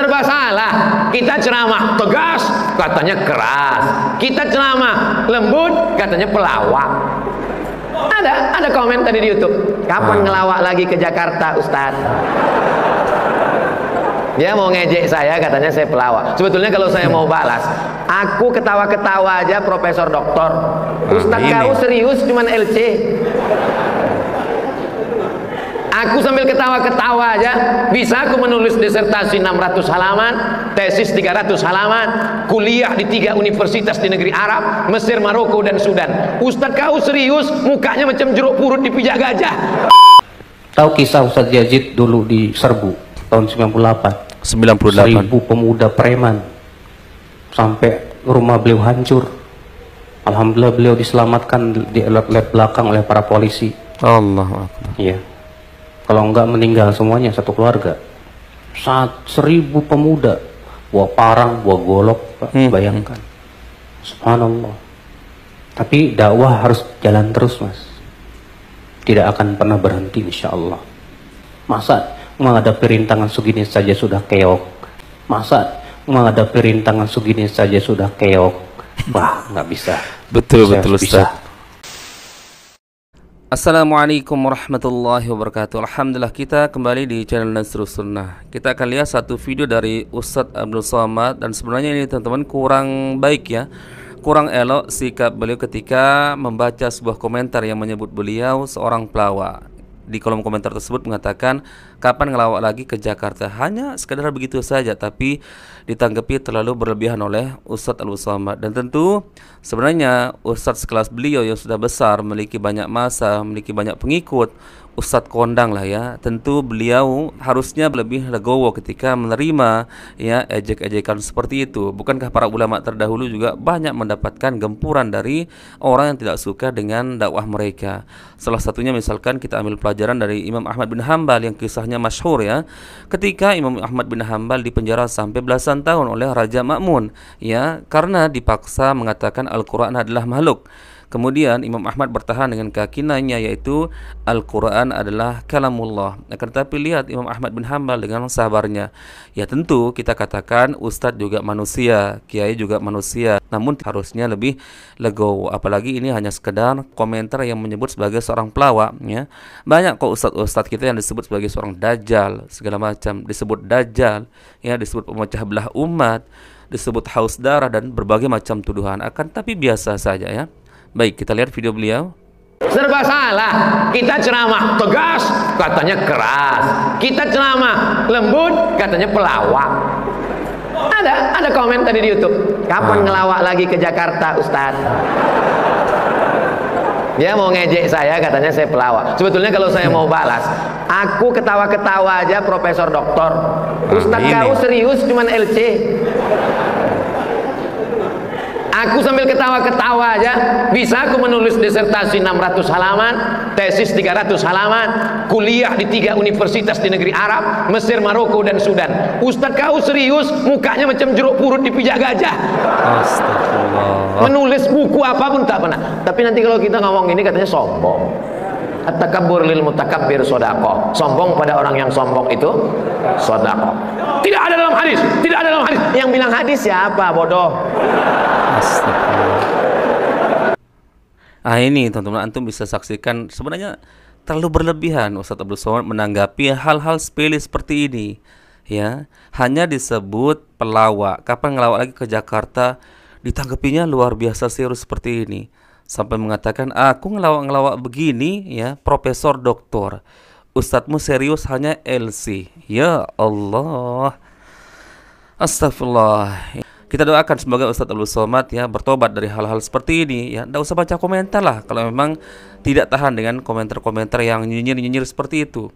serba salah. Kita ceramah tegas, katanya keras. Kita ceramah lembut, katanya pelawak. Ada, ada komen tadi di YouTube. Kapan ah. ngelawak lagi ke Jakarta, Ustaz? Dia mau ngejek saya, katanya saya pelawak. Sebetulnya kalau saya mau balas, aku ketawa-ketawa aja Profesor Doktor. Ustaz nah, kau serius cuman LC. Aku sambil ketawa-ketawa aja Bisa aku menulis disertasi 600 halaman Tesis 300 halaman Kuliah di tiga universitas di negeri Arab Mesir, Maroko, dan Sudan Ustadz kau serius Mukanya macam jeruk purut dipijak gajah Tahu kisah Ustadz Yazid dulu di Serbu Tahun 98 98 Seribu pemuda preman Sampai rumah beliau hancur Alhamdulillah beliau diselamatkan di lab belakang oleh para polisi Allah Akbar. Iya kalau enggak meninggal semuanya satu keluarga saat seribu pemuda buah parang buah golok pak, hmm. bayangkan subhanallah tapi dakwah harus jalan terus mas tidak akan pernah berhenti insya Allah masa menghadapi rintangan segini saja sudah keok masa menghadapi rintangan segini saja sudah keok wah nggak bisa betul Saya betul Ustaz. bisa Assalamualaikum warahmatullahi wabarakatuh Alhamdulillah kita kembali di channel Nasrul Sunnah Kita akan lihat satu video dari Ustadz Abdul Somad Dan sebenarnya ini teman-teman kurang baik ya Kurang elok sikap beliau ketika membaca sebuah komentar yang menyebut beliau seorang pelawak Di kolom komentar tersebut mengatakan kapan ngelawak lagi ke Jakarta hanya sekedar begitu saja tapi ditanggapi terlalu berlebihan oleh Ustadz Al Usama dan tentu sebenarnya Ustadz sekelas beliau yang sudah besar memiliki banyak masa memiliki banyak pengikut Ustadz kondang lah ya tentu beliau harusnya lebih legowo ketika menerima ya ejek-ejekan seperti itu bukankah para ulama terdahulu juga banyak mendapatkan gempuran dari orang yang tidak suka dengan dakwah mereka salah satunya misalkan kita ambil pelajaran dari Imam Ahmad bin Hambal yang kisahnya kisahnya masyhur ya. Ketika Imam Ahmad bin Hambal dipenjara sampai belasan tahun oleh Raja Makmun ya karena dipaksa mengatakan Al-Qur'an adalah makhluk. Kemudian Imam Ahmad bertahan dengan keyakinannya yaitu Al-Quran adalah kalamullah. Akan nah, tetapi lihat Imam Ahmad bin Hambal dengan sabarnya. Ya tentu kita katakan Ustadz juga manusia, Kiai juga manusia. Namun harusnya lebih legowo. Apalagi ini hanya sekedar komentar yang menyebut sebagai seorang pelawak. Ya. Banyak kok Ustadz-Ustadz kita yang disebut sebagai seorang dajjal, segala macam. Disebut dajjal, ya disebut pemecah belah umat, disebut haus darah dan berbagai macam tuduhan akan tapi biasa saja ya. Baik, kita lihat video beliau. Serba salah. Kita ceramah tegas, katanya keras. Kita ceramah lembut, katanya pelawak. Ada, ada komen tadi di YouTube. Kapan ah. ngelawak lagi ke Jakarta, Ustaz? Dia mau ngejek saya, katanya saya pelawak. Sebetulnya kalau saya mau balas, aku ketawa-ketawa aja, Profesor Doktor. Ustaz ah, kau ya. serius cuman LC. Aku sambil ketawa-ketawa aja Bisa aku menulis disertasi 600 halaman Tesis 300 halaman Kuliah di tiga universitas di negeri Arab Mesir, Maroko, dan Sudan Ustadz kau serius Mukanya macam jeruk purut di pijak gajah Astagfirullah Menulis buku apapun tak pernah Tapi nanti kalau kita ngomong ini katanya sombong Atakabur lil mutakabbir sodako Sombong pada orang yang sombong itu sodako. Tidak ada dalam hadis Tidak ada dalam hadis Yang bilang hadis siapa bodoh Astagfirullah. Ah ini teman-teman antum bisa saksikan sebenarnya terlalu berlebihan Ustadz Abdul Somad menanggapi hal-hal sepele seperti ini. Ya, hanya disebut pelawak. Kapan ngelawak lagi ke Jakarta ditanggapinya luar biasa serius seperti ini. Sampai mengatakan, "Aku ngelawak-ngelawak begini ya, profesor doktor. Ustadzmu serius hanya LC." Ya Allah. Astagfirullah. Kita doakan semoga Ustadz Abdul Somad ya bertobat dari hal-hal seperti ini ya. Tidak usah baca komentar lah kalau memang tidak tahan dengan komentar-komentar yang nyinyir-nyinyir seperti itu.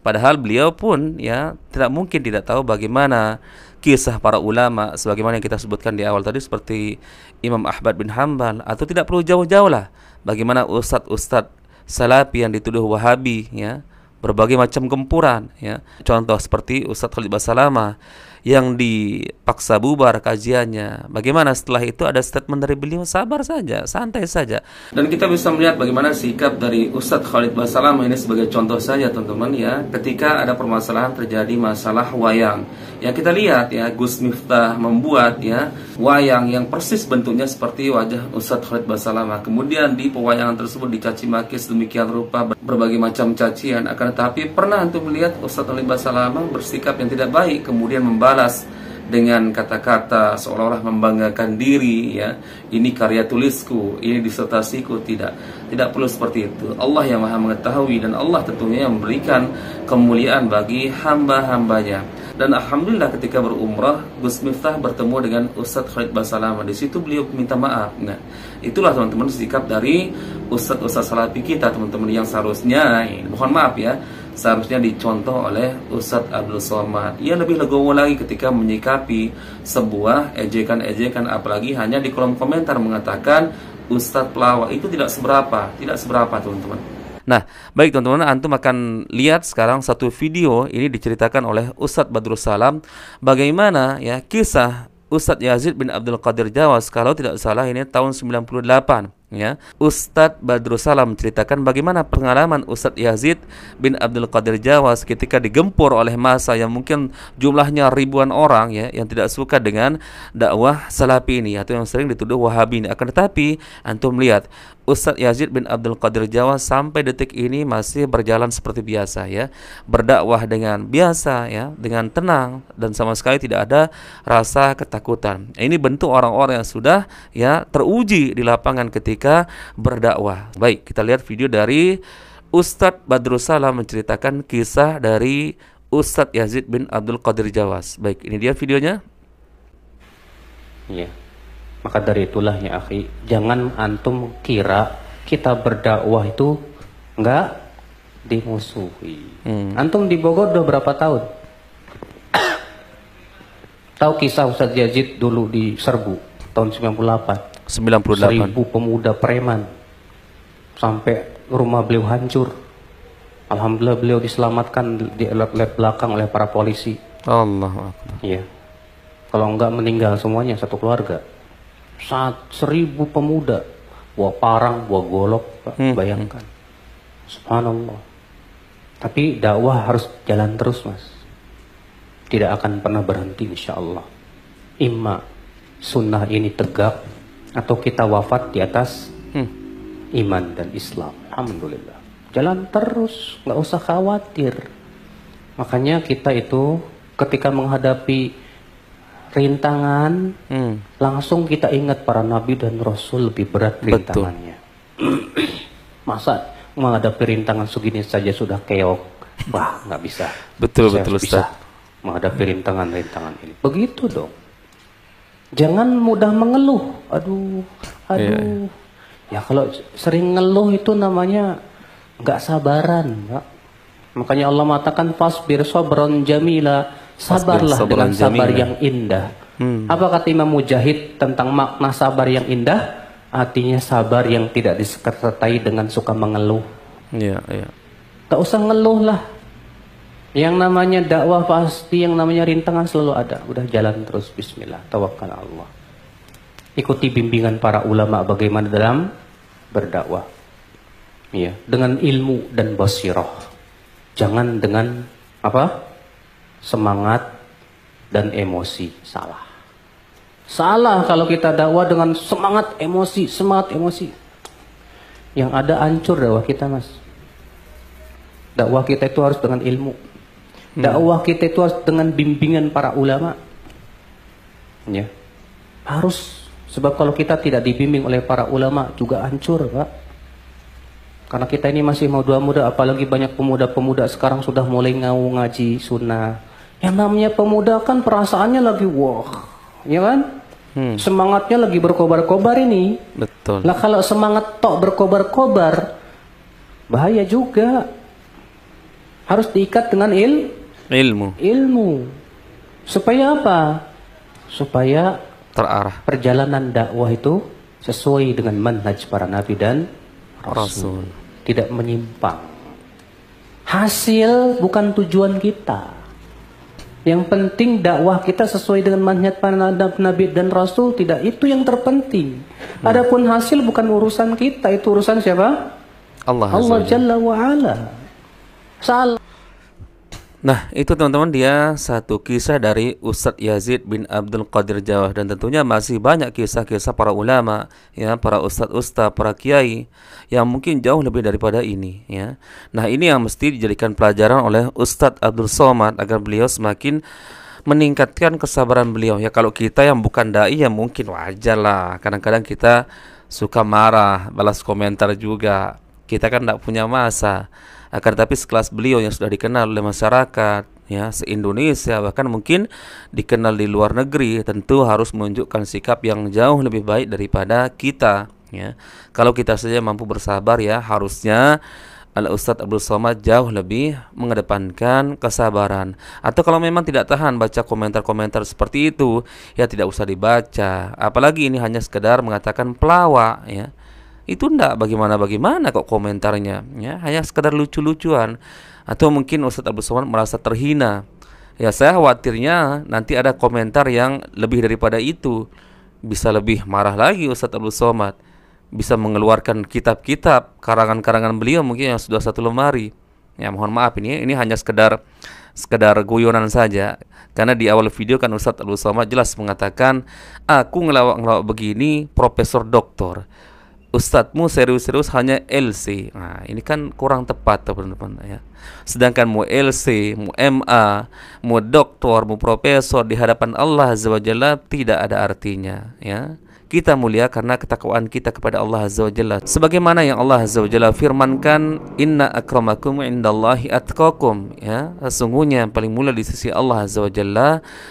Padahal beliau pun ya tidak mungkin tidak tahu bagaimana kisah para ulama sebagaimana yang kita sebutkan di awal tadi seperti Imam Ahmad bin Hambal atau tidak perlu jauh-jauh lah bagaimana ustadz-ustadz salafi yang dituduh wahabi ya berbagai macam gempuran ya contoh seperti Ustadz Khalid Basalamah yang dipaksa bubar kajiannya. Bagaimana setelah itu ada statement dari beliau sabar saja, santai saja. Dan kita bisa melihat bagaimana sikap dari Ustadz Khalid Basalam ini sebagai contoh saja teman-teman ya. Ketika ada permasalahan terjadi masalah wayang. Ya kita lihat ya Gus Miftah membuat ya wayang yang persis bentuknya seperti wajah Ustadz Khalid Basalam. Nah, kemudian di pewayangan tersebut dicaci maki sedemikian rupa berbagai macam cacian. Akan tetapi pernah untuk melihat Ustadz Khalid Basalam bersikap yang tidak baik kemudian membahas membalas dengan kata-kata seolah-olah membanggakan diri ya ini karya tulisku ini disertasiku tidak tidak perlu seperti itu Allah yang maha mengetahui dan Allah tentunya yang memberikan kemuliaan bagi hamba-hambanya dan alhamdulillah ketika berumrah Gus Miftah bertemu dengan Ustadz Khalid Basalama di situ beliau minta maaf nah itulah teman-teman sikap dari Ustadz Ustadz Salafi kita teman-teman yang seharusnya mohon maaf ya seharusnya dicontoh oleh Ustadz Abdul Somad. Ia lebih legowo lagi ketika menyikapi sebuah ejekan-ejekan apalagi hanya di kolom komentar mengatakan Ustadz pelawak itu tidak seberapa, tidak seberapa teman-teman. Nah, baik teman-teman, antum akan lihat sekarang satu video ini diceritakan oleh Ustadz Badrul Salam bagaimana ya kisah Ustadz Yazid bin Abdul Qadir Jawas kalau tidak salah ini tahun 98 ya. Ustadz Salam menceritakan bagaimana pengalaman Ustadz Yazid bin Abdul Qadir Jawas ketika digempur oleh masa yang mungkin jumlahnya ribuan orang ya yang tidak suka dengan dakwah salafi ini atau yang sering dituduh wahabi ini. Akan tetapi antum lihat Ustadz Yazid bin Abdul Qadir Jawa sampai detik ini masih berjalan seperti biasa ya berdakwah dengan biasa ya dengan tenang dan sama sekali tidak ada rasa ketakutan ini bentuk orang-orang yang sudah ya teruji di lapangan ketika berdakwah baik kita lihat video dari Ustadz Badrussalam menceritakan kisah dari Ustadz Yazid bin Abdul Qadir Jawas baik ini dia videonya ya yeah. Maka dari itulah ya akhi, jangan antum kira kita berdakwah itu enggak dimusuhi. Hmm. Antum di Bogor udah berapa tahun? Tahu kisah Ustadz Yazid dulu di Serbu tahun 98. 98. Seribu pemuda preman sampai rumah beliau hancur. Alhamdulillah beliau diselamatkan di lewat belakang oleh para polisi. Allah Iya. Kalau enggak meninggal semuanya satu keluarga saat seribu pemuda buah parang, buah golok, Pak, hmm. bayangkan. Subhanallah. Tapi dakwah harus jalan terus, Mas. Tidak akan pernah berhenti, insya Allah. Imma sunnah ini tegak atau kita wafat di atas hmm. iman dan Islam. Alhamdulillah. Jalan terus, nggak usah khawatir. Makanya kita itu ketika menghadapi rintangan hmm. langsung kita ingat para nabi dan rasul lebih berat rintangannya masa menghadapi rintangan segini saja sudah keok wah nggak bisa betul Saya betul bisa menghadapi rintangan-rintangan ini begitu dong jangan mudah mengeluh aduh aduh yeah. Iya. ya kalau sering ngeluh itu namanya nggak sabaran pak makanya Allah mengatakan fasbir sabron jamila Sabarlah Asbir, dengan sabar yang ya. indah. Hmm. Apa kata Imam Mujahid tentang makna sabar yang indah? Artinya sabar yang tidak disertai dengan suka mengeluh. Iya, iya. Tak usah ngeluh lah. Yang namanya dakwah pasti, yang namanya rintangan selalu ada. Udah jalan terus, bismillah, tawakal Allah. Ikuti bimbingan para ulama bagaimana dalam berdakwah. Iya, dengan ilmu dan basirah. Jangan dengan apa? semangat dan emosi salah. Salah kalau kita dakwah dengan semangat emosi, semangat emosi. Yang ada hancur dakwah kita, Mas. Dakwah kita itu harus dengan ilmu. Hmm. Dakwah kita itu harus dengan bimbingan para ulama. Ya. Harus sebab kalau kita tidak dibimbing oleh para ulama juga hancur, Pak. Karena kita ini masih mau dua muda, apalagi banyak pemuda-pemuda sekarang sudah mulai ngau ngaji sunnah yang namanya pemuda kan perasaannya lagi wah, ya kan? Hmm. Semangatnya lagi berkobar-kobar ini. Betul. Lah kalau semangat tok berkobar-kobar, bahaya juga. Harus diikat dengan il ilmu. Ilmu. Supaya apa? Supaya terarah. Perjalanan dakwah itu sesuai dengan manhaj para nabi dan rasul. rasul. Tidak menyimpang. Hasil bukan tujuan kita. Yang penting dakwah kita sesuai dengan manhaj para nabi dan rasul tidak itu yang terpenting. Hmm. Adapun hasil bukan urusan kita, itu urusan siapa? Allah. Allah Jalla wa ala. Salah Nah, itu teman-teman dia satu kisah dari Ustadz Yazid bin Abdul Qadir Jawah dan tentunya masih banyak kisah-kisah para ulama, ya, para ustadz-ustadz, para kiai yang mungkin jauh lebih daripada ini, ya. Nah, ini yang mesti dijadikan pelajaran oleh Ustadz Abdul Somad agar beliau semakin meningkatkan kesabaran beliau. Ya, kalau kita yang bukan dai ya mungkin wajar lah. Kadang-kadang kita suka marah, balas komentar juga. Kita kan tidak punya masa akan tetapi sekelas beliau yang sudah dikenal oleh masyarakat ya se-Indonesia bahkan mungkin dikenal di luar negeri tentu harus menunjukkan sikap yang jauh lebih baik daripada kita ya kalau kita saja mampu bersabar ya harusnya Al Ustadz Abdul Somad jauh lebih mengedepankan kesabaran. Atau kalau memang tidak tahan baca komentar-komentar seperti itu, ya tidak usah dibaca. Apalagi ini hanya sekedar mengatakan pelawak ya itu ndak bagaimana-bagaimana kok komentarnya ya hanya sekedar lucu-lucuan atau mungkin Ustadz Abdul Somad merasa terhina ya saya khawatirnya nanti ada komentar yang lebih daripada itu bisa lebih marah lagi Ustadz Abdul Somad bisa mengeluarkan kitab-kitab karangan-karangan beliau mungkin yang sudah satu lemari ya mohon maaf ini ini hanya sekedar sekedar guyonan saja karena di awal video kan Ustadz Abdul Somad jelas mengatakan aku ngelawak-ngelawak begini profesor doktor Ustadzmu serius-serius hanya LC. Nah, ini kan kurang tepat, teman-teman ya. Sedangkan mu LC, mu MA, mu doktor, mu profesor di hadapan Allah Azza wa Jalla tidak ada artinya, ya. Kita mulia karena ketakwaan kita kepada Allah Azza wa Jalla. Sebagaimana yang Allah Azza wa Jalla firmankan, "Inna akramakum indallahi atqakum." Ya, sesungguhnya yang paling mulia di sisi Allah Azza wa Jalla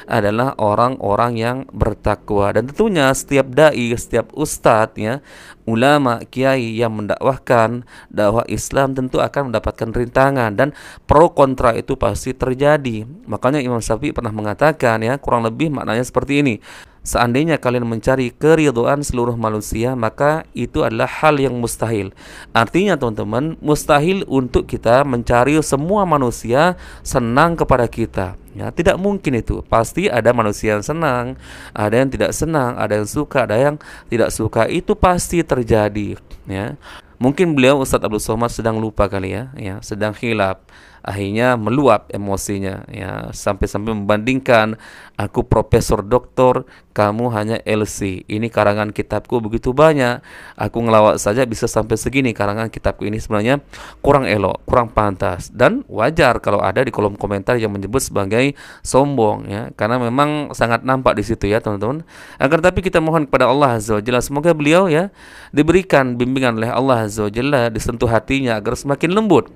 adalah orang-orang yang bertakwa. Dan tentunya setiap dai, setiap ustadz ya, ulama, kiai yang mendakwahkan dakwah Islam tentu akan mendapatkan rintangan dan pro kontra itu pasti terjadi. Makanya Imam Syafi'i pernah mengatakan ya, kurang lebih maknanya seperti ini. Seandainya kalian mencari keridoan seluruh manusia, maka itu adalah hal yang mustahil. Artinya, teman-teman, mustahil untuk kita mencari semua manusia senang kepada kita Ya, tidak mungkin itu. Pasti ada manusia yang senang, ada yang tidak senang, ada yang suka, ada yang tidak suka. Itu pasti terjadi, ya. Mungkin beliau Ustadz Abdul Somad sedang lupa kali ya, ya, sedang hilap akhirnya meluap emosinya ya sampai-sampai membandingkan aku profesor doktor kamu hanya LC ini karangan kitabku begitu banyak aku ngelawak saja bisa sampai segini karangan kitabku ini sebenarnya kurang elok kurang pantas dan wajar kalau ada di kolom komentar yang menyebut sebagai sombong ya karena memang sangat nampak di situ ya teman-teman agar tapi kita mohon kepada Allah azza jalla semoga beliau ya diberikan bimbingan oleh Allah azza wajalla disentuh hatinya agar semakin lembut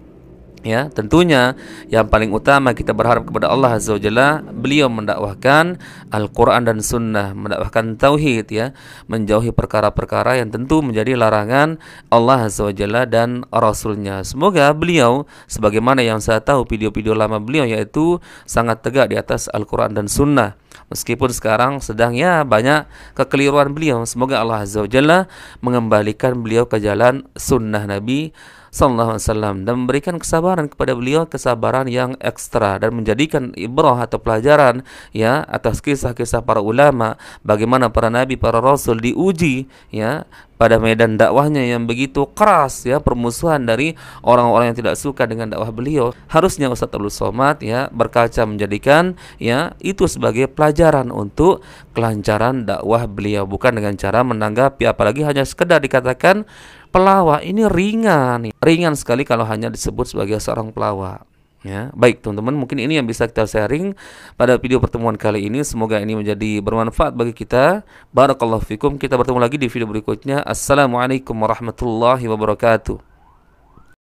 ya tentunya yang paling utama kita berharap kepada Allah azza wajalla beliau mendakwahkan Al-Qur'an dan sunnah mendakwahkan tauhid ya menjauhi perkara-perkara yang tentu menjadi larangan Allah azza wajalla dan rasulnya semoga beliau sebagaimana yang saya tahu video-video lama beliau yaitu sangat tegak di atas Al-Qur'an dan sunnah meskipun sekarang sedang ya banyak kekeliruan beliau semoga Allah azza Jalla mengembalikan beliau ke jalan sunnah Nabi Sallallahu Alaihi Wasallam dan memberikan kesabaran kepada beliau kesabaran yang ekstra dan menjadikan ibrah atau pelajaran ya atas kisah-kisah para ulama bagaimana para nabi para rasul diuji ya pada medan dakwahnya yang begitu keras ya permusuhan dari orang-orang yang tidak suka dengan dakwah beliau harusnya Ustadz Abdul Somad ya berkaca menjadikan ya itu sebagai pelajaran untuk kelancaran dakwah beliau bukan dengan cara menanggapi apalagi hanya sekedar dikatakan pelawak ini ringan, nih, ringan sekali kalau hanya disebut sebagai seorang pelawak. Ya, baik teman-teman, mungkin ini yang bisa kita sharing pada video pertemuan kali ini. Semoga ini menjadi bermanfaat bagi kita. Barakallahu fikum. Kita bertemu lagi di video berikutnya. Assalamualaikum warahmatullahi wabarakatuh.